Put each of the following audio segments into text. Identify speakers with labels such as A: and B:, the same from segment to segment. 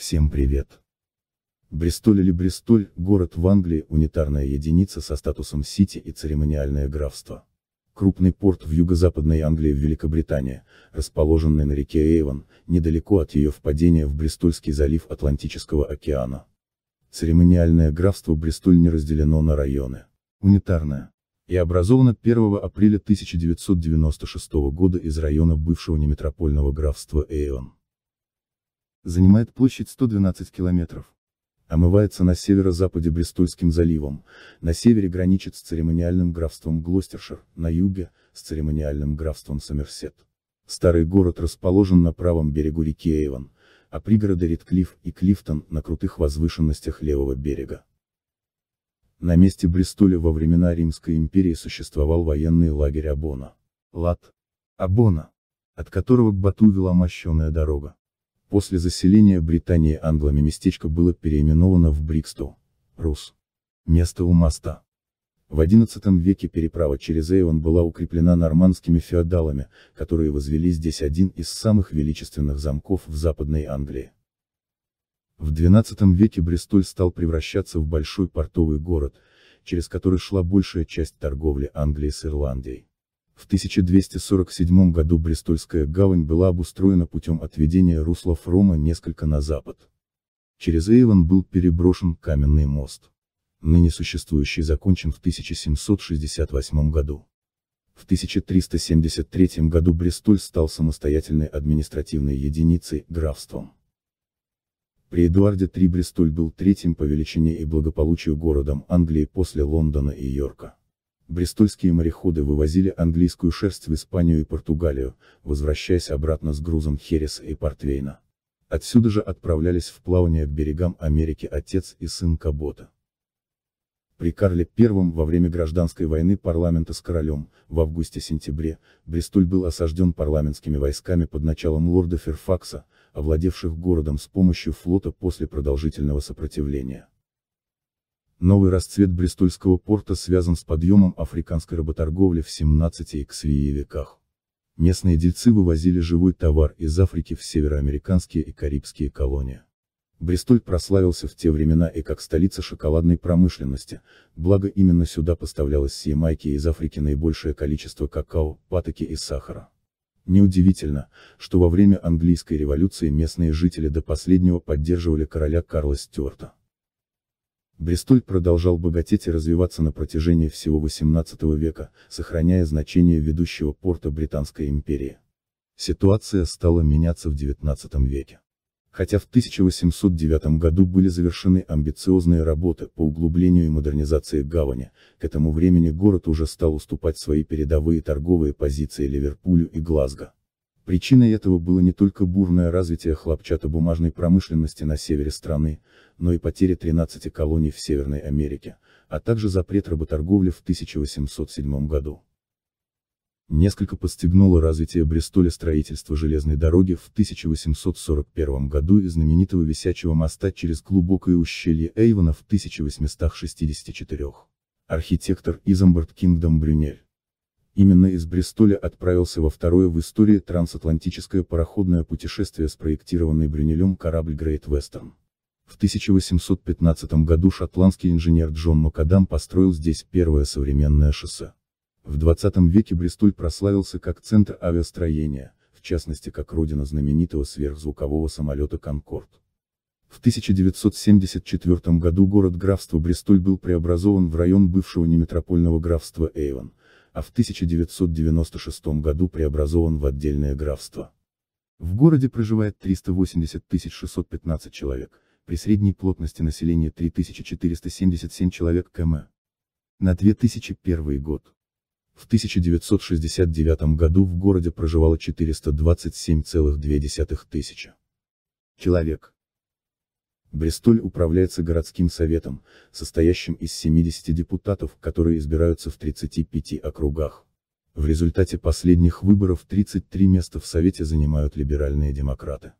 A: Всем привет! Бристоль или Бристоль – город в Англии, унитарная единица со статусом сити и церемониальное графство. Крупный порт в юго-западной Англии в Великобритании, расположенный на реке Эйвон, недалеко от ее впадения в Бристольский залив Атлантического океана. Церемониальное графство Бристоль не разделено на районы. Унитарное. И образовано 1 апреля 1996 года из района бывшего неметропольного графства Эйвон занимает площадь 112 километров. Омывается на северо-западе Бристольским заливом, на севере граничит с церемониальным графством Глостершир, на юге, с церемониальным графством Сомерсет. Старый город расположен на правом берегу реки Эйвен, а пригороды Ридклифф и Клифтон на крутых возвышенностях левого берега. На месте Бристоля во времена Римской империи существовал военный лагерь Абона. Лат Абона. От которого к Бату вела мощеная дорога. После заселения Британии англами местечко было переименовано в Бриксту. Рус. Место у моста. В XI веке переправа через Эйвон была укреплена нормандскими феодалами, которые возвели здесь один из самых величественных замков в Западной Англии. В XII веке Бристоль стал превращаться в большой портовый город, через который шла большая часть торговли Англии с Ирландией. В 1247 году бристольская гавань была обустроена путем отведения руслов Рома несколько на запад. Через Эйвен был переброшен каменный мост. Ныне существующий закончен в 1768 году. В 1373 году Бристоль стал самостоятельной административной единицей, графством. При Эдуарде III Бристоль был третьим по величине и благополучию городом Англии после Лондона и Йорка. Брестольские мореходы вывозили английскую шерсть в Испанию и Португалию, возвращаясь обратно с грузом хереса и портвейна. Отсюда же отправлялись в плавание к берегам Америки отец и сын Кабота. При Карле I во время гражданской войны парламента с королем, в августе-сентябре, Бристоль был осажден парламентскими войсками под началом лорда Ферфакса, овладевших городом с помощью флота после продолжительного сопротивления. Новый расцвет Бристольского порта связан с подъемом африканской работорговли в 17 XVE веках. Местные дельцы вывозили живой товар из Африки в североамериканские и карибские колонии. Бристоль прославился в те времена и как столица шоколадной промышленности, благо именно сюда поставлялось с Ямайки из Африки наибольшее количество какао, патоки и сахара. Неудивительно, что во время английской революции местные жители до последнего поддерживали короля Карла Стюарта. Бристоль продолжал богатеть и развиваться на протяжении всего XVIII века, сохраняя значение ведущего порта Британской империи. Ситуация стала меняться в XIX веке. Хотя в 1809 году были завершены амбициозные работы по углублению и модернизации гавани, к этому времени город уже стал уступать свои передовые торговые позиции Ливерпулю и Глазго. Причиной этого было не только бурное развитие хлопчатобумажной промышленности на севере страны, но и потеря 13 колоний в Северной Америке, а также запрет работорговли в 1807 году. Несколько подстегнуло развитие Бристоля строительство железной дороги в 1841 году и знаменитого висячего моста через глубокое ущелье Эйвона в 1864. Архитектор Изамбард Кингдом Брюнель Именно из Бристоля отправился во второе в истории трансатлантическое пароходное путешествие спроектированный Брюнелем корабль Great Western. В 1815 году шотландский инженер Джон Макадам построил здесь первое современное шоссе. В 20 веке Бристоль прославился как центр авиастроения, в частности как родина знаменитого сверхзвукового самолета «Конкорд». В 1974 году город графства Бристоль был преобразован в район бывшего неметропольного графства Эйвон, а в 1996 году преобразован в отдельное графство. В городе проживает 380 615 человек, при средней плотности населения 3477 человек км. На 2001 год. В 1969 году в городе проживало 427,2 тысячи человек. Бристоль управляется городским советом, состоящим из 70 депутатов, которые избираются в 35 округах. В результате последних выборов 33 места в Совете занимают либеральные демократы.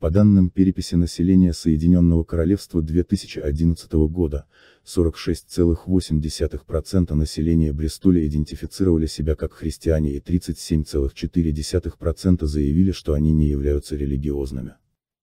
A: По данным переписи населения Соединенного Королевства 2011 года, 46,8% населения Бристоля идентифицировали себя как христиане и 37,4% заявили, что они не являются религиозными.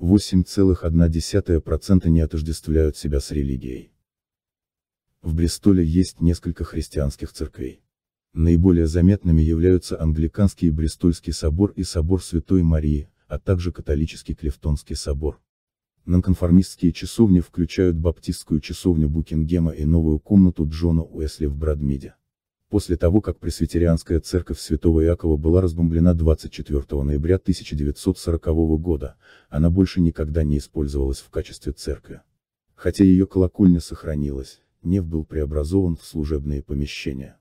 A: 8,1% не отождествляют себя с религией. В Бристоле есть несколько христианских церквей. Наиболее заметными являются Англиканский Бристольский собор и собор Святой Марии, а также католический Клифтонский собор. Нонконформистские часовни включают баптистскую часовню Букингема и новую комнату Джона Уэсли в Брадмиде после того как Пресвитерианская церковь Святого Иакова была разбомблена 24 ноября 1940 года, она больше никогда не использовалась в качестве церкви. Хотя ее колокольня сохранилась, Нев был преобразован в служебные помещения.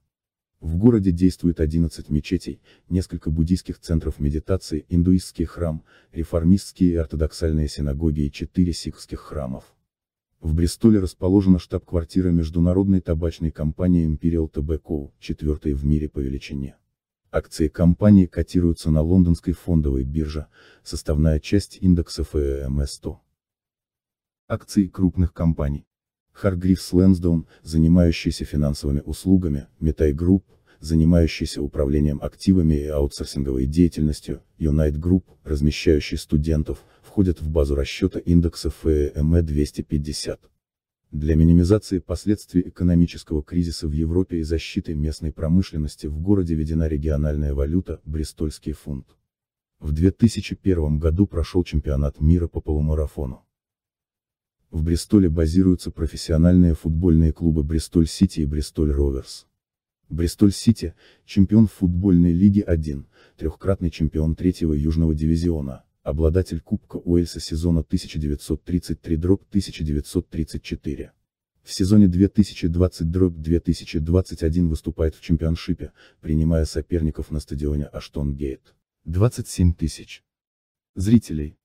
A: В городе действует 11 мечетей, несколько буддийских центров медитации, индуистский храм, реформистские и ортодоксальные синагоги и 4 сикхских храмов. В Бристоле расположена штаб-квартира международной табачной компании Imperial Tobacco, четвертой в мире по величине. Акции компании котируются на лондонской фондовой бирже, составная часть индекса FEMS100. Э эм э Акции крупных компаний. Харгривс Лэнсдаун, занимающийся финансовыми услугами, Метай Групп, занимающийся управлением активами и аутсорсинговой деятельностью, Unite Group, размещающий студентов, входят в базу расчета индекса ФЭМЭ 250. Для минимизации последствий экономического кризиса в Европе и защиты местной промышленности в городе введена региональная валюта – бристольский фунт. В 2001 году прошел чемпионат мира по полумарафону. В Бристоле базируются профессиональные футбольные клубы Бристоль Сити и Бристоль Роверс. Бристоль-Сити, чемпион футбольной Лиги 1, трехкратный чемпион третьего Южного дивизиона, обладатель Кубка Уэльса сезона 1933-1934. В сезоне 2020-2021 выступает в чемпионшипе, принимая соперников на стадионе Аштон Гейт. 27 тысяч зрителей.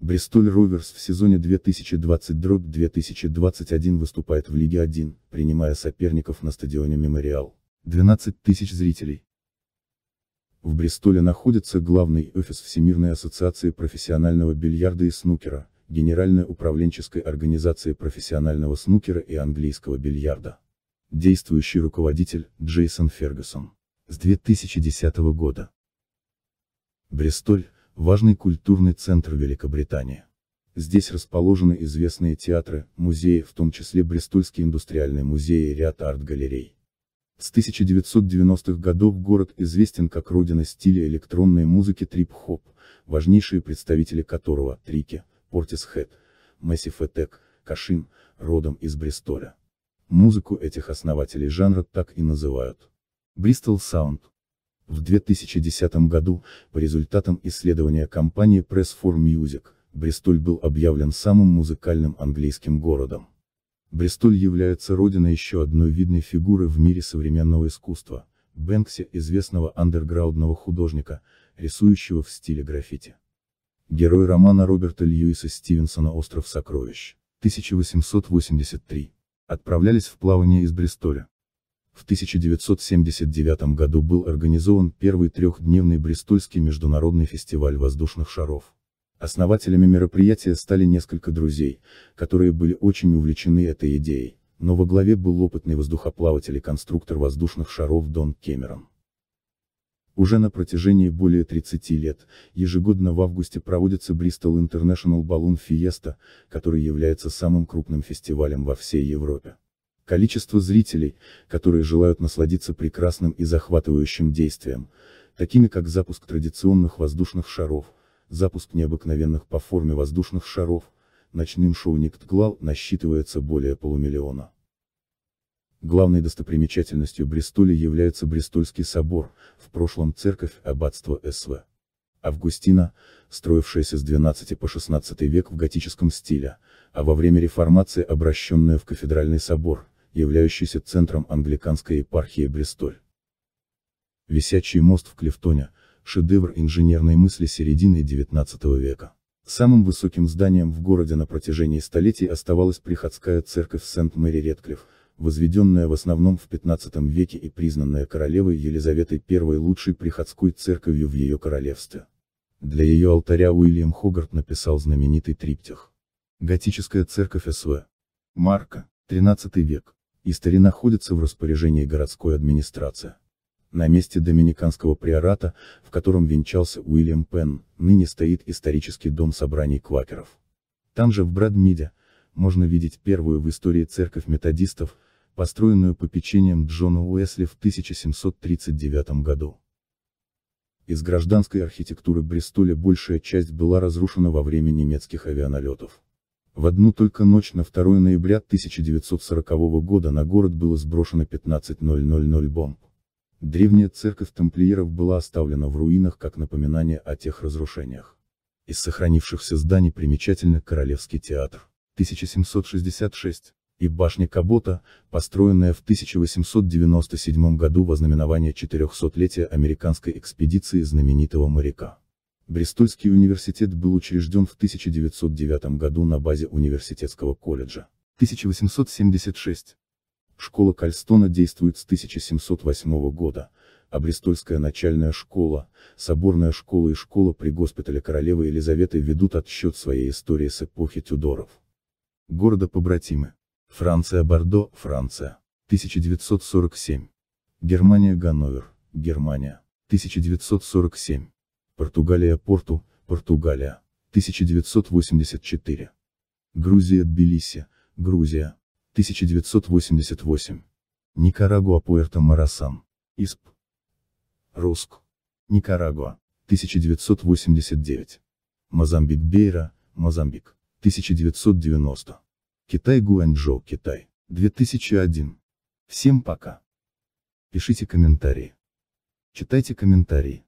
A: Бристоль Роверс в сезоне 2020-2021 выступает в Лиге 1, принимая соперников на стадионе Мемориал. 12 тысяч зрителей. В Бристоле находится главный офис Всемирной ассоциации профессионального бильярда и снукера, Генеральной управленческой организации профессионального снукера и английского бильярда. Действующий руководитель – Джейсон Фергюсон. С 2010 года. Бристоль – важный культурный центр Великобритании. Здесь расположены известные театры, музеи, в том числе Бристольский индустриальный музей и ряд арт-галерей. С 1990-х годов город известен как родина стиля электронной музыки трип-хоп, важнейшие представители которого – Трики, Portishead, Massive Attack, Кашин, родом из Бристоля. Музыку этих основателей жанра так и называют. Bristol Sound. В 2010 году, по результатам исследования компании Press for Music, Бристоль был объявлен самым музыкальным английским городом. Бристоль является родиной еще одной видной фигуры в мире современного искусства, Бэнкси, известного андерграундного художника, рисующего в стиле граффити. Герой романа Роберта Льюиса Стивенсона «Остров сокровищ» 1883 отправлялись в плавание из Бристоля. В 1979 году был организован первый трехдневный Бристольский международный фестиваль воздушных шаров. Основателями мероприятия стали несколько друзей, которые были очень увлечены этой идеей, но во главе был опытный воздухоплаватель и конструктор воздушных шаров Дон Кемерон. Уже на протяжении более 30 лет, ежегодно в августе проводится Bristol International Balloon Fiesta, который является самым крупным фестивалем во всей Европе. Количество зрителей, которые желают насладиться прекрасным и захватывающим действием, такими как запуск традиционных воздушных шаров, запуск необыкновенных по форме воздушных шаров, ночным шоу Никтглал насчитывается более полумиллиона. Главной достопримечательностью Бристоля является Бристольский собор, в прошлом церковь аббатства СВ. Августина, строившаяся с 12 по 16 век в готическом стиле, а во время реформации обращенная в кафедральный собор, являющийся центром англиканской епархии Бристоль. Висячий мост в Клифтоне – шедевр инженерной мысли середины XIX века. Самым высоким зданием в городе на протяжении столетий оставалась приходская церковь Сент-Мэри-Редклифф, возведенная в основном в XV веке и признанная королевой Елизаветой I лучшей приходской церковью в ее королевстве. Для ее алтаря Уильям Хогарт написал знаменитый триптих. Готическая церковь СВ. Марка, 13 век. Истори находится в распоряжении городской администрации на месте доминиканского приората, в котором венчался Уильям Пен, ныне стоит исторический дом собраний квакеров. Там же в Брадмиде, можно видеть первую в истории церковь методистов, построенную по печеньям Джона Уэсли в 1739 году. Из гражданской архитектуры Бристоля большая часть была разрушена во время немецких авианалетов. В одну только ночь на 2 ноября 1940 года на город было сброшено 15000 бомб. Древняя церковь тамплиеров была оставлена в руинах как напоминание о тех разрушениях. Из сохранившихся зданий примечательны Королевский театр, 1766, и башня Кабота, построенная в 1897 году во знаменование 400-летия американской экспедиции знаменитого моряка. Бристольский университет был учрежден в 1909 году на базе университетского колледжа. 1876. Школа Кальстона действует с 1708 года, а Бристольская начальная школа, соборная школа и школа при госпитале королевы Елизаветы ведут отсчет своей истории с эпохи Тюдоров. Города-побратимы. Франция-Бордо, Франция. 1947. Германия-Ганновер, Германия. 1947. Португалия-Порту, Португалия. 1984. Грузия-Тбилиси, Грузия. 1988. Никарагуа Пуэрто Марасан. Исп. Руск. Никарагуа. 1989. Мозамбик Бейра, Мозамбик. 1990. Китай Гуанчжоу, Китай. 2001. Всем пока. Пишите комментарии. Читайте комментарии.